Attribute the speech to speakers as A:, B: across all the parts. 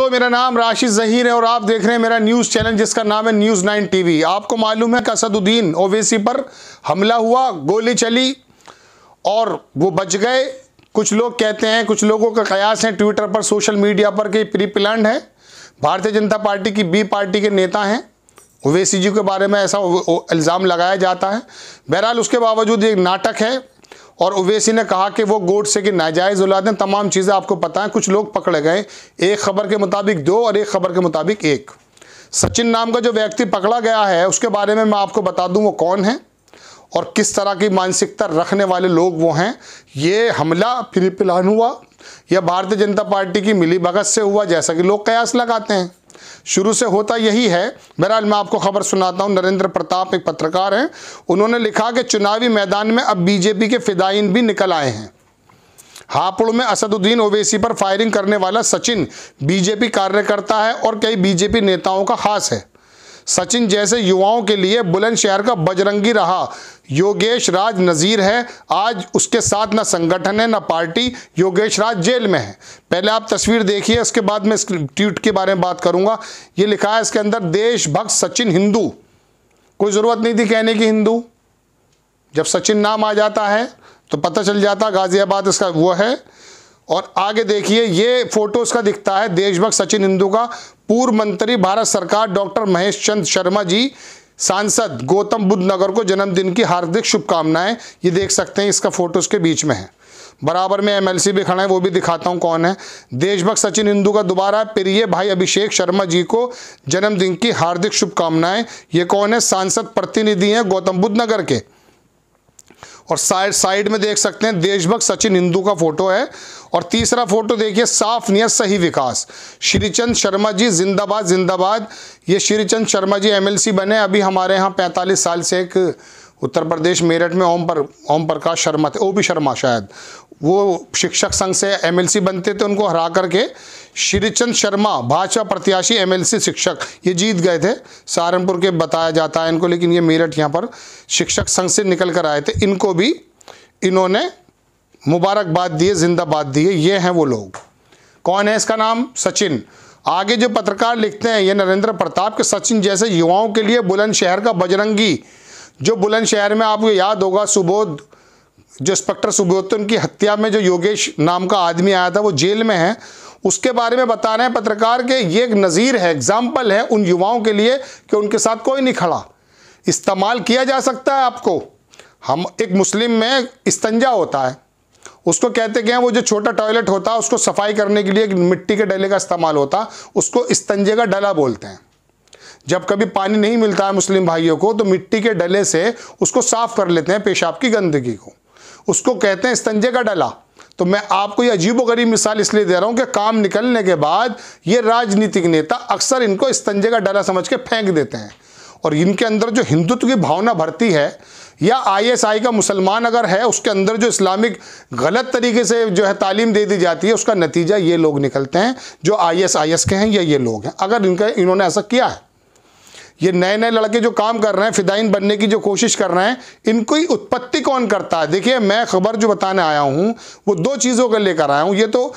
A: तो मेरा नाम राशिद जहीर है और आप देख रहे हैं मेरा न्यूज़ चैनल जिसका नाम है न्यूज़ नाइन टीवी आपको मालूम है कसदुद्दीन ओवेसी पर हमला हुआ गोली चली और वो बच गए कुछ लोग कहते हैं कुछ लोगों का कयास है ट्विटर पर सोशल मीडिया पर कि प्री प्लान है भारतीय जनता पार्टी की बी पार्टी के नेता हैं ओवेसी जी के बारे में ऐसा इल्ज़ाम लगाया जाता है बहरहाल उसके बावजूद एक नाटक है और ओवैसी ने कहा कि वो गोड से कि नाजायज़ औलादें तमाम चीज़ें आपको पता हैं कुछ लोग पकड़े गए एक खबर के मुताबिक दो और एक खबर के मुताबिक एक सचिन नाम का जो व्यक्ति पकड़ा गया है उसके बारे में मैं आपको बता दूं वो कौन है और किस तरह की मानसिकता रखने वाले लोग वो हैं ये हमला फिर प्लान हुआ यह भारतीय जनता पार्टी की मिली भगत से हुआ जैसा कि लोग कयास लगाते हैं शुरू से होता यही है बहरहाल मैं आपको खबर सुनाता हूं नरेंद्र प्रताप एक पत्रकार हैं उन्होंने लिखा कि चुनावी मैदान में अब बीजेपी के फिदाइन भी निकल आए हैं हापुड़ में असदुद्दीन ओवैसी पर फायरिंग करने वाला सचिन बीजेपी कार्यकर्ता है और कई बीजेपी नेताओं का खास है सचिन जैसे युवाओं के लिए बुलंदशहर का बजरंगी रहा योगेश राज नज़ीर है आज उसके साथ ना संगठन है ना पार्टी योगेश राज जेल में है पहले आप तस्वीर देखिए उसके बाद मैं ट्वीट के बारे में बात करूंगा ये लिखा है इसके अंदर देशभक्त सचिन हिंदू कोई ज़रूरत नहीं थी कहने की हिंदू जब सचिन नाम आ जाता है तो पता चल जाता गाज़ियाबाद इसका वो है और आगे देखिए ये फोटो उसका दिखता है देशभक्त सचिन हिंदू का पूर्व मंत्री भारत सरकार डॉक्टर महेश चंद शर्मा जी सांसद गौतम बुद्ध नगर को जन्मदिन की हार्दिक शुभकामनाएं ये देख सकते हैं इसका फोटो उसके बीच में है बराबर में एमएलसी भी खड़ा है वो भी दिखाता हूँ कौन है देशभक्त सचिन हिंदू का दोबारा प्रिय भाई अभिषेक शर्मा जी को जन्मदिन की हार्दिक शुभकामनाएं ये कौन है सांसद प्रतिनिधि हैं गौतम बुद्ध नगर के और साइड साइड में देख सकते हैं देशभक्त सचिन हिंदू का फोटो है और तीसरा फोटो देखिए साफ नियत सही विकास श्रीचंद शर्मा जी जिंदाबाद जिंदाबाद ये श्रीचंद शर्मा जी एमएलसी बने अभी हमारे यहाँ पैंतालीस साल से एक उत्तर प्रदेश मेरठ में ओम पर ओम प्रकाश शर्मा थे ओ भी शर्मा शायद वो शिक्षक संघ से एमएलसी बनते थे उनको हरा करके श्रीचंद शर्मा भाजपा प्रत्याशी एमएलसी शिक्षक ये जीत गए थे सहारनपुर के बताया जाता है इनको लेकिन ये मेरठ यहाँ पर शिक्षक संघ से निकल कर आए थे इनको भी इन्होंने मुबारकबाद दिए जिंदाबाद दिए ये हैं वो लोग कौन है इसका नाम सचिन आगे जो पत्रकार लिखते हैं ये नरेंद्र प्रताप के सचिन जैसे युवाओं के लिए बुलंदशहर का बजरंगी जो बुलंदशहर में आपको याद होगा सुबोध जो इंस्पेक्टर सुबोध उनकी हत्या में जो योगेश नाम का आदमी आया था वो जेल में है उसके बारे में बता रहे हैं पत्रकार के ये एक नज़ीर है एग्जाम्पल है उन युवाओं के लिए कि उनके साथ कोई नहीं खड़ा इस्तेमाल किया जा सकता है आपको हम एक मुस्लिम में इस्तंजा होता है उसको कहते हैं वो जो छोटा टॉयलेट होता है उसको सफाई करने के लिए मिट्टी के डले का इस्तेमाल होता उसको इस्तंजे का डला बोलते हैं जब कभी पानी नहीं मिलता है मुस्लिम भाइयों को तो मिट्टी के डले से उसको साफ कर लेते हैं पेशाब की गंदगी को उसको कहते हैं इस्तंजे का डला तो मैं आपको ये अजीब गरीब मिसाल इसलिए दे रहा हूँ कि काम निकलने के बाद ये राजनीतिक नेता अक्सर इनको इस्तंजे का डला समझ के फेंक देते हैं और इनके अंदर जो हिंदुत्व की भावना भरती है या आईएसआई का मुसलमान अगर है उसके अंदर जो इस्लामिक गलत तरीके से जो है तालीम दे दी जाती है उसका नतीजा ये लोग निकलते हैं जो आईएसआईएस के हैं या ये लोग हैं अगर इनका इन्होंने ऐसा किया है ये नए नए लड़के जो काम कर रहे हैं फिदाइन बनने की जो कोशिश कर रहे हैं इनको ही उत्पत्ति कौन करता है देखिए मैं खबर जो बताने आया हूँ वो दो चीज़ों का लेकर आया हूँ ये तो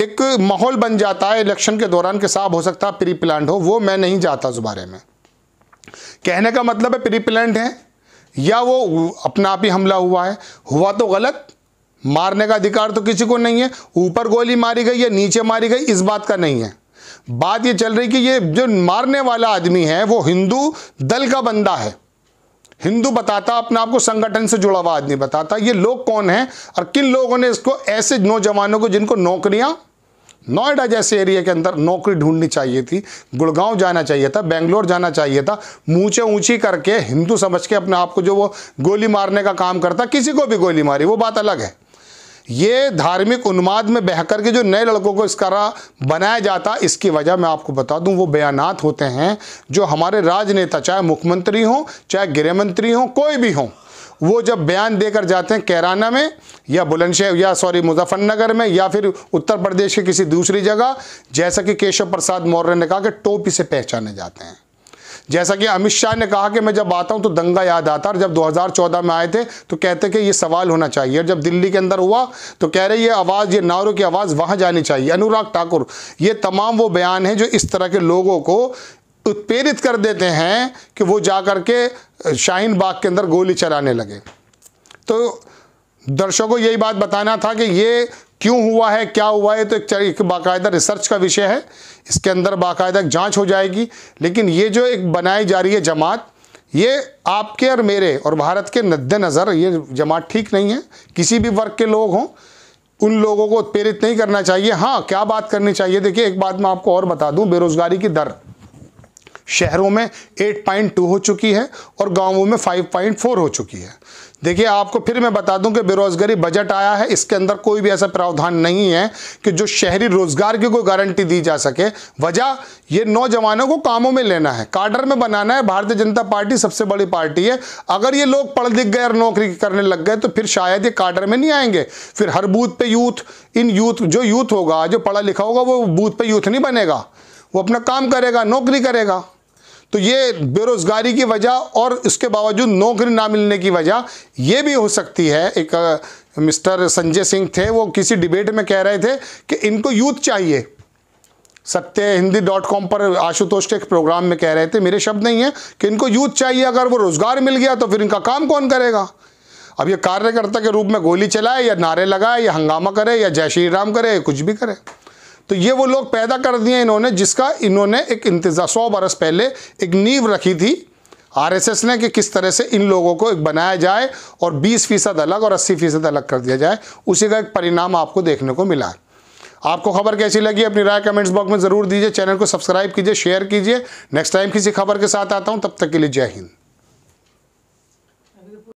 A: एक माहौल बन जाता है इलेक्शन के दौरान के साहब हो सकता है प्री प्लान हो वो मैं नहीं जाता उस बारे में कहने का मतलब है प्री प्लान है या वो अपना आप ही हमला हुआ है हुआ तो गलत मारने का अधिकार तो किसी को नहीं है ऊपर गोली मारी गई या नीचे मारी गई इस बात का नहीं है बात ये चल रही कि ये जो मारने वाला आदमी है वो हिंदू दल का बंदा है हिंदू बताता अपने आप को संगठन से जुड़ा हुआ आदमी बताता ये लोग कौन है और किन लोगों ने इसको ऐसे नौजवानों को जिनको नौकरियां नोएडा जैसे एरिया के अंदर नौकरी ढूंढनी चाहिए थी गुड़गांव जाना चाहिए था बेंगलोर जाना चाहिए था मूँचे ऊँची करके हिंदू समझ के अपने आप को जो वो गोली मारने का काम करता किसी को भी गोली मारी वो बात अलग है ये धार्मिक उन्माद में बहकर के जो नए लड़कों को इस करा बनाया जाता इसकी वजह मैं आपको बता दूं वो बयानात होते हैं जो हमारे राजनेता चाहे मुख्यमंत्री हों चाहे गृहमंत्री हों कोई भी हों वो जब बयान देकर जाते हैं कैराना में या बुलंदशहर या सॉरी मुजफ्फरनगर में या फिर उत्तर प्रदेश के किसी दूसरी जगह जैसा कि केशव प्रसाद मौर्य ने कहा कि टोपी से पहचाने जाते हैं जैसा कि अमित शाह ने कहा कि मैं जब आता हूं तो दंगा याद आता और जब 2014 में आए थे तो कहते कि ये सवाल होना चाहिए और जब दिल्ली के अंदर हुआ तो कह रहे ये आवाज़ ये नारों की आवाज़ वहां जानी चाहिए अनुराग ठाकुर ये तमाम वो बयान हैं जो इस तरह के लोगों को उत्प्रेरित कर देते हैं कि वो जा कर के शाहीन बाग के अंदर गोली चलाने लगे तो दर्शकों को यही बात बताना था कि ये क्यों हुआ है क्या हुआ है तो एक, एक बाकायदा रिसर्च का विषय है इसके अंदर बाकायदा जांच हो जाएगी लेकिन ये जो एक बनाई जा रही है जमात ये आपके और मेरे और भारत के मद्देनज़र ये जमात ठीक नहीं है किसी भी वर्ग के लोग हों उन लोगों को उत्प्रेरित नहीं करना चाहिए हाँ क्या बात करनी चाहिए देखिए एक बात मैं आपको और बता दूँ बेरोज़गारी की दर शहरों में 8.2 हो चुकी है और गांवों में 5.4 हो चुकी है देखिए आपको फिर मैं बता दूं कि बेरोजगारी बजट आया है इसके अंदर कोई भी ऐसा प्रावधान नहीं है कि जो शहरी रोजगार की कोई गारंटी दी जा सके वजह ये नौजवानों को कामों में लेना है काडर में बनाना है भारतीय जनता पार्टी सबसे बड़ी पार्टी है अगर ये लोग पढ़ लिख गए और नौकरी करने लग गए तो फिर शायद ये काडर में नहीं आएंगे फिर हर बूथ पे यूथ इन यूथ जो यूथ होगा जो पढ़ा लिखा होगा वो बूथ पे यूथ नहीं बनेगा वो अपना काम करेगा नौकरी करेगा तो ये बेरोज़गारी की वजह और इसके बावजूद नौकरी ना मिलने की वजह ये भी हो सकती है एक मिस्टर संजय सिंह थे वो किसी डिबेट में कह रहे थे कि इनको यूथ चाहिए सत्य हिंदी डॉट कॉम पर आशुतोष के एक प्रोग्राम में कह रहे थे मेरे शब्द नहीं है कि इनको यूथ चाहिए अगर वो रोज़गार मिल गया तो फिर इनका काम कौन करेगा अब ये कार्यकर्ता के रूप में गोली चलाए या नारे लगाए या हंगामा करे या जय श्री राम करे कुछ भी करे तो ये वो लोग पैदा कर दिए इन्होंने जिसका इन्होंने एक इंतजार सौ बरस पहले एक नींव रखी थी आरएसएस ने कि किस तरह से इन लोगों को एक बनाया जाए और 20 फीसद अलग और 80 फीसद अलग कर दिया जाए उसी का एक परिणाम आपको देखने को मिला आपको खबर कैसी लगी अपनी राय कमेंट्स बॉक्स में ज़रूर दीजिए चैनल को सब्सक्राइब कीजिए शेयर कीजिए नेक्स्ट टाइम किसी खबर के साथ आता हूँ तब तक के लिए जय हिंद